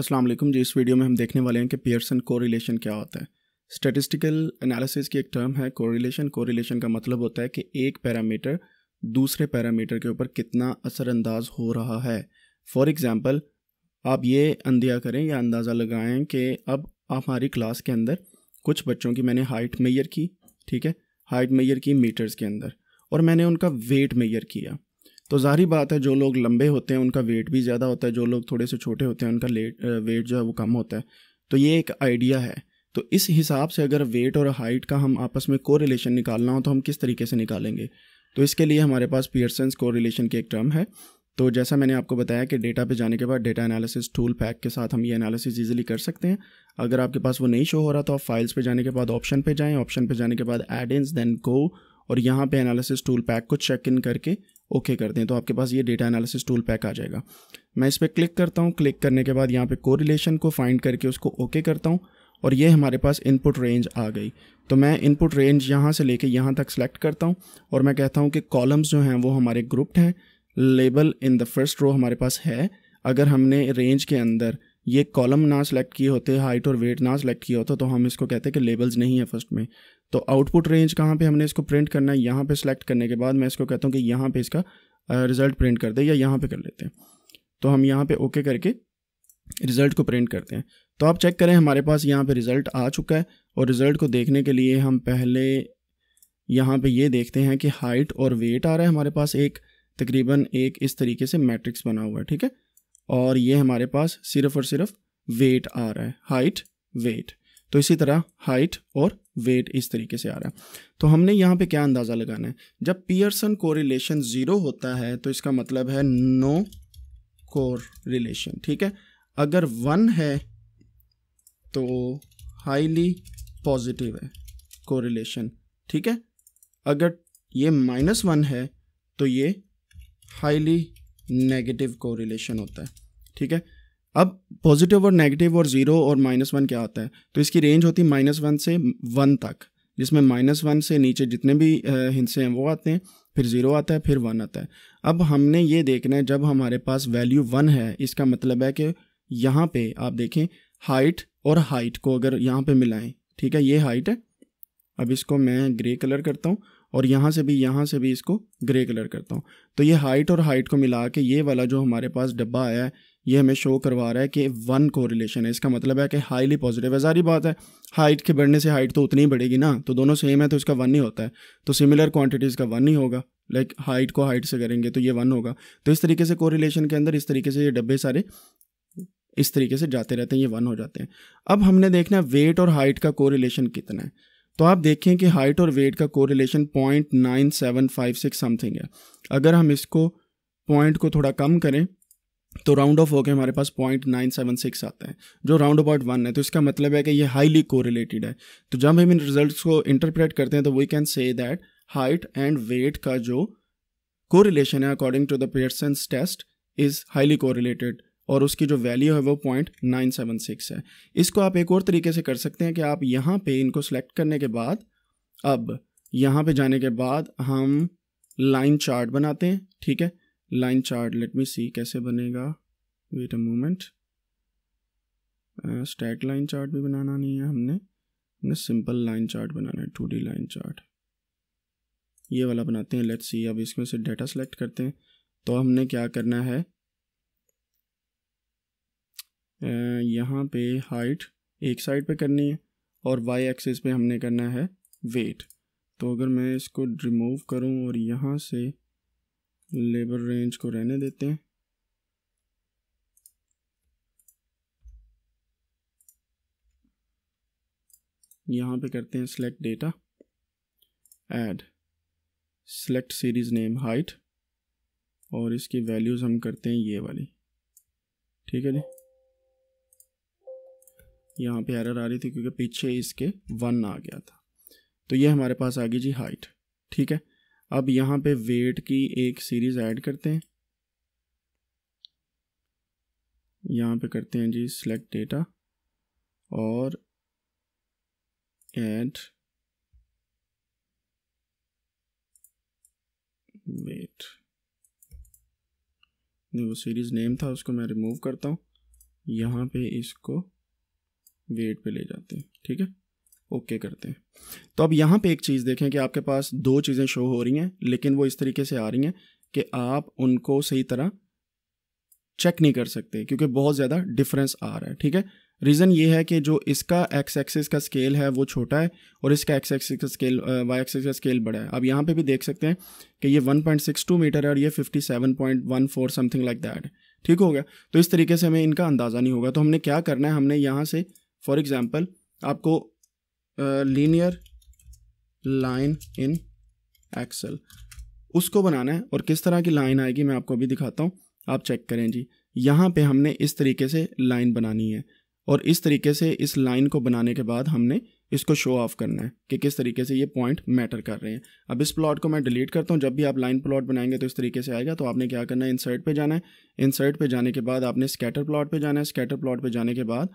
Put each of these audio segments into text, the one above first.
अस्सलाम वालेकुम जी इस वीडियो में हम देखने वाले हैं कि पियर्सन कोरिलेशन क्या होता है स्टैटिस्टिकल एनालिसिस की एक टर्म है कोरिलेशन कोरिलेशन का मतलब होता है कि एक पैरामीटर दूसरे पैरामीटर के ऊपर कितना असरअंदाज हो रहा है फॉर एग्ज़ाम्पल आप ये अंदिया करें या अंदाज़ा लगाएं कि अब हमारी क्लास के अंदर कुछ बच्चों की मैंने हाइट मैयर की ठीक है हाइट मैयर की मीटर्स के अंदर और मैंने उनका वेट मैयर किया तो जाहिर बात है जो लोग लंबे होते हैं उनका वेट भी ज़्यादा होता है जो लोग थोड़े से छोटे होते हैं उनका लेट वेट जो है वो कम होता है तो ये एक आइडिया है तो इस हिसाब से अगर वेट और हाइट का हम आपस में को रिलेशन निकालना हो तो हम किस तरीके से निकालेंगे तो इसके लिए हमारे पास पियर्सन्स को रिलेशन की एक टर्म है तो जैसा मैंने आपको बताया कि डेटा पे जाने के बाद डेटा एनालिसिस टूल पैक के साथ हम ये एनालिसिस इजीली कर सकते हैं अगर आपके पास वो नहीं शो हो रहा तो आप फाइल्स पे जाने के बाद ऑप्शन पे जाएं ऑप्शन पे जाने के बाद एड इन्स देन गो और यहाँ पे एनालिसिस टूल पैक को चेक इन करके ओके okay कर दें तो आपके पास ये डेटा एनालिसिस टूल पैक आ जाएगा मैं इस पर क्लिक करता हूँ क्लिक करने के बाद यहाँ पे कोरिलेशन को फाइंड करके उसको ओके okay करता हूँ और ये हमारे पास इनपुट रेंज आ गई तो मैं इनपुट रेंज यहाँ से लेके यहाँ तक सेलेक्ट करता हूँ और मैं कहता हूँ कि कॉलम्स जो हैं वो हमारे ग्रुप्ड हैं label in the first row हमारे पास है अगर हमने रेंज के अंदर ये कॉलम ना सेलेक्ट किए होते हाइट और वेट ना सेलेक्ट किया होता तो हम इसको कहते हैं कि लेबल्स नहीं है फर्स्ट में तो आउटपुट रेंज कहाँ पे हमने इसको प्रिंट करना है यहाँ पे सेलेक्ट करने के बाद मैं इसको कहता हूँ कि यहाँ पे इसका रिज़ल्ट प्रिंट कर दे या यहाँ पे कर लेते हैं तो हम यहाँ पे ओके करके रिज़ल्ट को प्रिंट करते हैं तो आप चेक करें हमारे पास यहाँ पे रिज़ल्ट आ चुका है और रिज़ल्ट को देखने के लिए हम पहले यहाँ पर ये देखते हैं कि हाइट और वेट आ रहा है हमारे पास एक तकरीबन एक इस तरीके से मैट्रिक्स बना हुआ है ठीक है और ये हमारे पास सिर्फ और सिर्फ वेट आ रहा है हाइट वेट तो इसी तरह हाइट और वेट इस तरीके से आ रहा है तो हमने यहाँ पे क्या अंदाज़ा लगाना है जब पियर्सन कोरिलेशन ज़ीरो होता है तो इसका मतलब है नो कोर रिलेशन ठीक है अगर वन है तो हाईली पॉजिटिव है कोरिलेशन ठीक है अगर ये माइनस वन है तो ये हाईली नेगेटिव कोरिलेशन होता है ठीक है अब पॉजिटिव और नेगेटिव और ज़ीरो और माइनस वन क्या आता है तो इसकी रेंज होती है माइनस वन से वन तक जिसमें माइनस वन से नीचे जितने भी हिंसे हैं वो आते हैं फिर ज़ीरो आता है फिर वन आता है अब हमने ये देखना है जब हमारे पास वैल्यू वन है इसका मतलब है कि यहाँ पे आप देखें हाइट और हाइट को अगर यहाँ पे मिलाएं ठीक है ये हाइट है अब इसको मैं ग्रे कलर करता हूँ और यहाँ से भी यहाँ से भी इसको ग्रे कलर करता हूँ तो ये हाइट और हाइट को मिला के ये वाला जो हमारे पास डब्बा आया है ये हमें शो करवा रहा है कि वन कोरिलेशन है इसका मतलब है कि हाईली पॉजिटिव है जारी बात है हाइट के बढ़ने से हाइट तो उतनी ही बढ़ेगी ना तो दोनों सेम है तो इसका वन ही होता है तो सिमिलर क्वांटिटीज़ का वन ही होगा लाइक हाइट को हाइट से करेंगे तो ये वन होगा तो इस तरीके से कोरिलेशन के अंदर इस तरीके से ये डब्बे सारे इस तरीके से जाते रहते हैं ये वन हो जाते हैं अब हमने देखना है वेट और हाइट का कोरिलेशन कितना है तो आप देखें कि हाइट और वेट का correlation point nine seven five six something है अगर हम इसको पॉइंट को थोड़ा कम करें तो राउंड ऑफ होके हमारे पास पॉइंट नाइन सेवन सिक्स आते हैं जो राउंड अबाउट वन है तो इसका मतलब है कि ये हाईली कोरिलेटेड है तो जब हम इन रिजल्ट्स को इंटरप्रेट करते हैं तो we can say that height and weight का जो कोरिलेशन है according to the Pearson's test is highly correlated और उसकी जो वैल्यू है वो पॉइंट नाइन सेवन सिक्स है इसको आप एक और तरीके से कर सकते हैं कि आप यहाँ पे इनको सेलेक्ट करने के बाद अब यहाँ पे जाने के बाद हम लाइन चार्ट बनाते हैं ठीक है line chart let me see कैसे बनेगा wait a moment stat line chart भी बनाना नहीं है हमने हमने सिंपल लाइन चार्ट बनाना है टू डी लाइन चार्ट ये वाला बनाते हैं लेट्स सी अब इसमें से डाटा सेलेक्ट करते हैं तो हमने क्या करना है uh, यहाँ पे हाइट एक साइड पे करनी है और वाई एक्सिस पे हमने करना है वेट तो अगर मैं इसको रिमूव करूँ और यहाँ से लेबर रेंज को रहने देते हैं यहाँ पे करते हैं select data add select series name height और इसकी वैल्यूज़ हम करते हैं ये वाली ठीक है जी यहाँ पे एरर आ रही थी क्योंकि पीछे इसके वन आ गया था तो ये हमारे पास आ गई जी हाइट ठीक है अब यहाँ पे वेट की एक सीरीज़ ऐड करते हैं यहाँ पे करते हैं जी सिलेक्ट डेटा और ऐड वेट नहीं वो सीरीज़ नेम था उसको मैं रिमूव करता हूँ यहाँ पे इसको वेट पे ले जाते हैं ठीक है ओके okay करते हैं तो अब यहाँ पे एक चीज़ देखें कि आपके पास दो चीज़ें शो हो रही हैं लेकिन वो इस तरीके से आ रही हैं कि आप उनको सही तरह चेक नहीं कर सकते क्योंकि बहुत ज़्यादा डिफरेंस आ रहा है ठीक है रीज़न ये है कि जो इसका एक्स एक्सिस का स्केल है वो छोटा है और इसका एक्स एक्सिस का स्केल वाई एक्सिस का स्केल बड़ा है आप यहाँ पे भी देख सकते हैं कि ये 1.62 मीटर है और ये 57.14 समथिंग लाइक दैट ठीक हो गया तो इस तरीके से हमें इनका अंदाज़ा नहीं होगा तो हमने क्या करना है हमने यहाँ से फॉर एग्ज़ाम्पल आपको लीनियर लाइन इन एक्सल उसको बनाना है और किस तरह की लाइन आएगी मैं आपको अभी दिखाता हूँ आप चेक करें जी यहाँ पे हमने इस तरीके से लाइन बनानी है और इस तरीके से इस लाइन को बनाने के बाद हमने इसको शो ऑफ करना है कि किस तरीके से ये पॉइंट मैटर कर रहे हैं अब इस प्लॉट को मैं डिलीट करता हूँ जब भी आप लाइन प्लॉट बनाएंगे तो इस तरीके से आएगा तो आपने क्या करना है इंसर्ट पे जाना है इंसर्ट पे जाने के बाद आपने स्कैटर प्लॉट पे जाना है स्कैटर प्लॉट पे जाने के बाद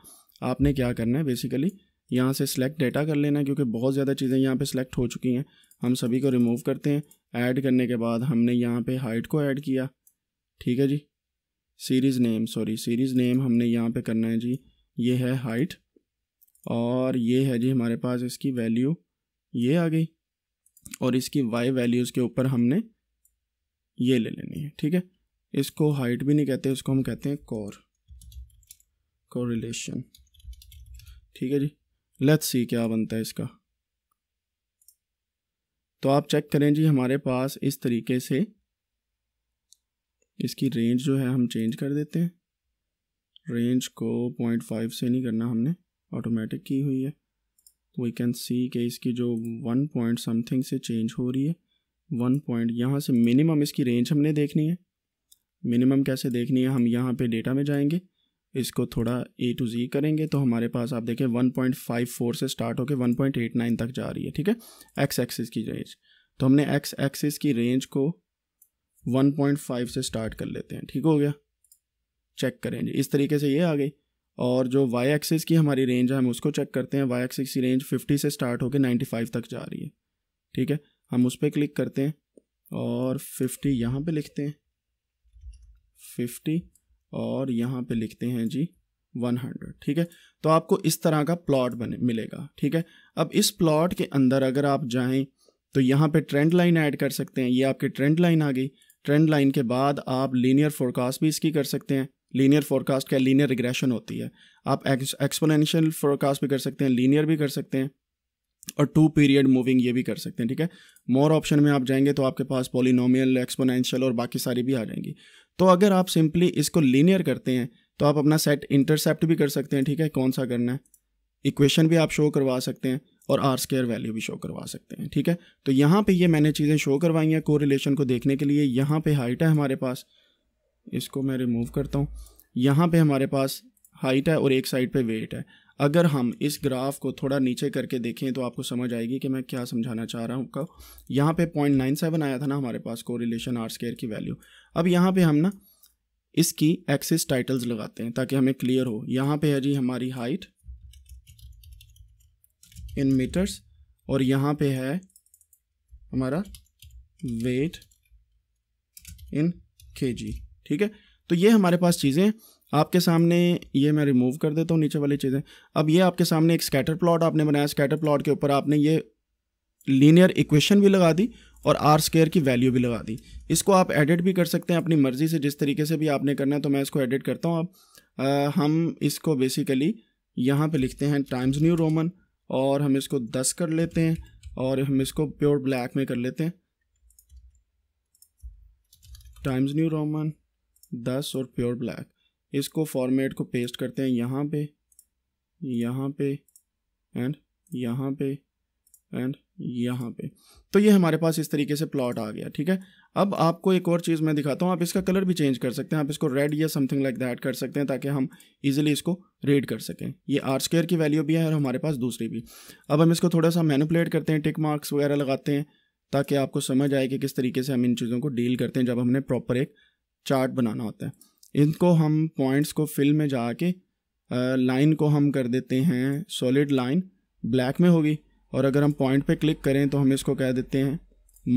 आपने क्या करना है बेसिकली यहाँ से सिलेक्ट डेटा कर लेना क्योंकि बहुत ज़्यादा चीज़ें यहाँ पे सिलेक्ट हो चुकी हैं हम सभी को रिमूव करते हैं ऐड करने के बाद हमने यहाँ पे हाइट को ऐड किया ठीक है जी series name sorry series name हमने यहाँ पे करना है जी ये है हाइट और ये है जी हमारे पास इसकी वैल्यू ये आ गई और इसकी वाई वैल्यूज़ के ऊपर हमने ये ले लेनी है ठीक है इसको हाइट भी नहीं कहते इसको हम कहते हैं कोर कोरिलेशन ठीक है जी लेट्स सी क्या बनता है इसका तो आप चेक करें जी हमारे पास इस तरीके से इसकी रेंज जो है हम चेंज कर देते हैं रेंज को पॉइंट फाइव से नहीं करना हमने ऑटोमेटिक की हुई है वी कैन सी के इसकी जो वन पॉइंट समथिंग से चेंज हो रही है वन पॉइंट यहाँ से मिनिमम इसकी रेंज हमने देखनी है मिनिमम कैसे देखनी है हम यहाँ पे डेटा में जाएंगे इसको थोड़ा ए टू जी करेंगे तो हमारे पास आप देखें वन पॉइंट फाइव फोर से स्टार्ट होकर वन पॉइंट एट नाइन तक जा रही है ठीक है एक्स एक्सिस की रेंज तो हमने एक्स एक्सिस की रेंज को वन पॉइंट फाइव से स्टार्ट कर लेते हैं ठीक हो गया चेक करें इस तरीके से ये आ गई और जो वाई एक्सिस की हमारी रेंज है हम उसको चेक करते हैं वाई एक्सिस की रेंज फिफ्टी से स्टार्ट होकर नाइन्टी फाइव तक जा रही है ठीक है हम उस पर क्लिक करते हैं और फिफ्टी यहाँ पर लिखते हैं फिफ्टी और यहाँ पे लिखते हैं जी 100 ठीक है तो आपको इस तरह का प्लॉट बने मिलेगा ठीक है अब इस प्लॉट के अंदर अगर आप जाएं तो यहाँ पे ट्रेंड लाइन ऐड कर सकते हैं ये आपकी ट्रेंड लाइन आ गई ट्रेंड लाइन के बाद आप लीनियर फोरकास्ट भी इसकी कर सकते हैं लीनियर फोरकास्ट क्या लीनियर रिग्रेशन होती है आप एक्सपोनेंशियल फोरकास्ट भी कर सकते हैं लीनियर भी कर सकते हैं और टू पीरियड मूविंग ये भी कर सकते हैं ठीक है मोर ऑप्शन में आप जाएंगे तो आपके पास पोलिनोमियल एक्सपोनेंशियल और बाकी सारी भी आ जाएंगी तो अगर आप सिंपली इसको लीनियर करते हैं तो आप अपना सेट इंटरसेप्ट भी कर सकते हैं ठीक है कौन सा करना है इक्वेशन भी आप शो करवा सकते हैं और आर स्केयर वैल्यू भी शो करवा सकते हैं ठीक है तो यहाँ पे ये मैंने चीज़ें शो करवाई हैं कोरिलेशन को देखने के लिए यहाँ पे हाइट है हमारे पास इसको मैं रिमूव करता हूँ यहाँ पे हमारे पास हाइट है और एक साइड पे वेट है अगर हम इस ग्राफ को थोड़ा नीचे करके देखें तो आपको समझ आएगी कि मैं क्या समझाना चाह रहा हूँ का यहाँ पे पॉइंट नाइन सेवन आया था ना हमारे पास को रिलेशन आर स्केयर की वैल्यू अब यहाँ पे हम ना इसकी एक्सिस टाइटल्स लगाते हैं ताकि हमें क्लियर हो यहाँ पे है जी हमारी हाइट इन मीटर्स और यहाँ पे है हमारा वेट इन के ठीक है तो ये हमारे पास चीज़ें आपके सामने ये मैं रिमूव कर देता हूँ नीचे वाली चीज़ें अब ये आपके सामने एक स्कैटर प्लॉट आपने बनाया स्कैटर प्लॉट के ऊपर आपने ये लीनियर इक्वेशन भी लगा दी और आर स्केयर की वैल्यू भी लगा दी इसको आप एडिट भी कर सकते हैं अपनी मर्ज़ी से जिस तरीके से भी आपने करना है तो मैं इसको एडिट करता हूँ अब हम इसको बेसिकली यहाँ पर लिखते हैं टाइम्स न्यू रोमन और हम इसको दस कर लेते हैं और हम इसको प्योर ब्लैक में कर लेते हैं टाइम्स न्यू रोमन दस और प्योर ब्लैक इसको फॉर्मेट को पेस्ट करते हैं यहाँ पे यहाँ पे एंड यहाँ पे एंड यहाँ पे तो ये हमारे पास इस तरीके से प्लॉट आ गया ठीक है अब आपको एक और चीज़ मैं दिखाता हूँ आप इसका कलर भी चेंज कर सकते हैं आप इसको रेड या समथिंग लाइक दैट कर सकते हैं ताकि हम इजीली इसको रीड कर सकें ये आर स्केयर की वैल्यू भी है और हमारे पास दूसरी भी अब हम इसको थोड़ा सा मैनुपलेट करते हैं टिक मार्क्स वगैरह लगाते हैं ताकि आपको समझ आए कि किस तरीके से हम इन चीज़ों को डील करते हैं जब हमने प्रॉपर एक चार्ट बनाना होता है इनको हम पॉइंट्स को फिल में जाके लाइन को हम कर देते हैं सॉलिड लाइन ब्लैक में होगी और अगर हम पॉइंट पे क्लिक करें तो हम इसको कह देते हैं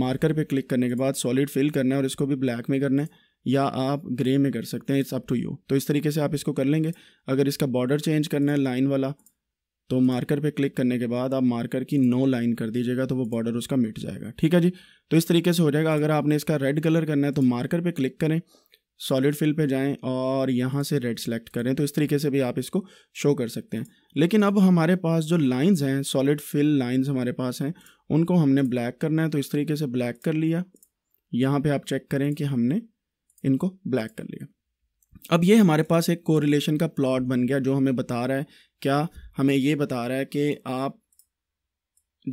मार्कर पे क्लिक करने के बाद सॉलिड फिल करना है और इसको भी ब्लैक में करना है या आप ग्रे में कर सकते हैं इट्स अप टू यू तो इस तरीके से आप इसको कर लेंगे अगर इसका बॉर्डर चेंज करना है लाइन वाला तो मार्कर पे क्लिक करने के बाद आप मार्कर की नो लाइन कर दीजिएगा तो वो बॉर्डर उसका मिट जाएगा ठीक है जी तो इस तरीके से हो जाएगा अगर आपने इसका रेड कलर करना है तो मार्कर पे क्लिक करें सॉलिड फिल पे जाएं और यहाँ से रेड सेलेक्ट करें तो इस तरीके से भी आप इसको शो कर सकते हैं लेकिन अब हमारे पास जो लाइंस हैं सॉलिड फिल लाइंस हमारे पास हैं उनको हमने ब्लैक करना है तो इस तरीके से ब्लैक कर लिया यहाँ पे आप चेक करें कि हमने इनको ब्लैक कर लिया अब ये हमारे पास एक कोरिलेशन का प्लॉट बन गया जो हमें बता रहा है क्या हमें ये बता रहा है कि आप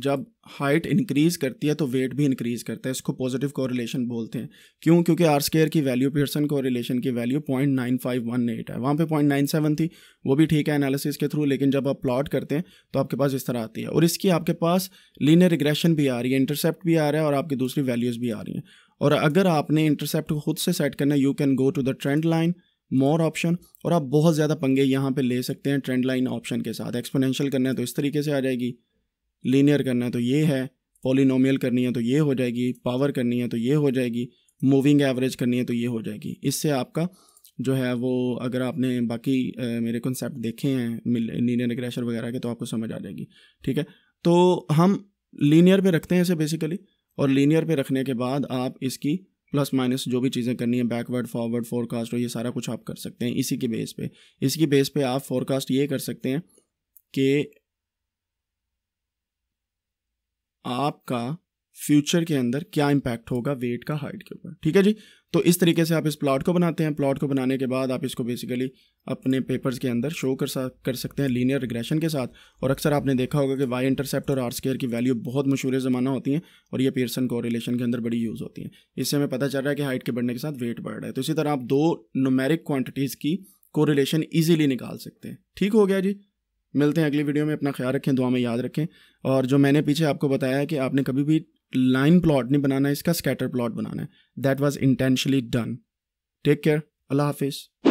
जब हाइट इंक्रीज़ करती है तो वेट भी इंक्रीज़ करता है इसको पॉजिटिव कोरिलेशन बोलते हैं क्यों क्योंकि आर स्केयर की वैल्यू पियर्सन कोरिलेशन की value point nine five one eight है वहाँ पे पॉइंट नाइन सेवन थी वो भी ठीक है एनालिसिस के थ्रू लेकिन जब आप प्लॉट करते हैं तो आपके पास इस तरह आती है और इसकी आपके पास लीनियर रिग्रेशन भी आ रही है इंटरसेप्ट भी आ रहा है और आपकी दूसरी वैल्यूज़ भी आ रही हैं और अगर आपने इंटरसेप्ट को खुद से सेट करना you can go to the trend line more option और आप बहुत ज़्यादा पंगे यहाँ पे ले सकते हैं ट्रेंड लाइन ऑप्शन के साथ एक्सपोनेंशियल करना है तो इस तरीके से आ जाएगी लीनियर करना है तो ये है पोलिनोमियल करनी है तो ये हो जाएगी पावर करनी है तो ये हो जाएगी मूविंग एवरेज करनी है तो ये हो जाएगी इससे आपका जो है वो अगर आपने बाकी ए, मेरे कॉन्सेप्ट देखे हैं लीनियर रिग्रेशन वगैरह के तो आपको समझ आ जाएगी ठीक है तो हम लीनियर पे रखते हैं इसे बेसिकली और लीनियर पे रखने के बाद आप इसकी प्लस माइनस जो भी चीज़ें करनी है बैकवर्ड फॉरवर्ड फोरकास्ट और ये सारा कुछ आप कर सकते हैं इसी के बेस पे इसकी बेस पे आप फोरकास्ट ये कर सकते हैं कि आपका फ्यूचर के अंदर क्या इम्पैक्ट होगा वेट का हाइट के ऊपर ठीक है जी तो इस तरीके से आप इस प्लॉट को बनाते हैं प्लॉट को बनाने के बाद आप इसको बेसिकली अपने पेपर्स के अंदर शो कर सा कर सकते हैं लीनियर रिग्रेशन के साथ और अक्सर आपने देखा होगा कि वाई इंटरसेप्ट और आर स्केयर की वैल्यू बहुत मशहूर ज़माना होती हैं और ये पीर्सन कोरिलेशन के अंदर बड़ी यूज़ होती हैं इससे हमें पता चल रहा है कि हाइट के बढ़ने के साथ वेट बढ़ रहा है तो इसी तरह आप दो नोमेरिक क्वान्टिटीज़ की कोरिलेशन ईजिली निकाल सकते हैं ठीक हो गया जी मिलते हैं अगली वीडियो में अपना ख्याल रखें दुआ में याद रखें और जो मैंने पीछे आपको बताया है कि आपने कभी भी लाइन प्लॉट नहीं बनाना है इसका स्कैटर प्लॉट बनाना है that was intentionally done take care अल्लाह हाफिज़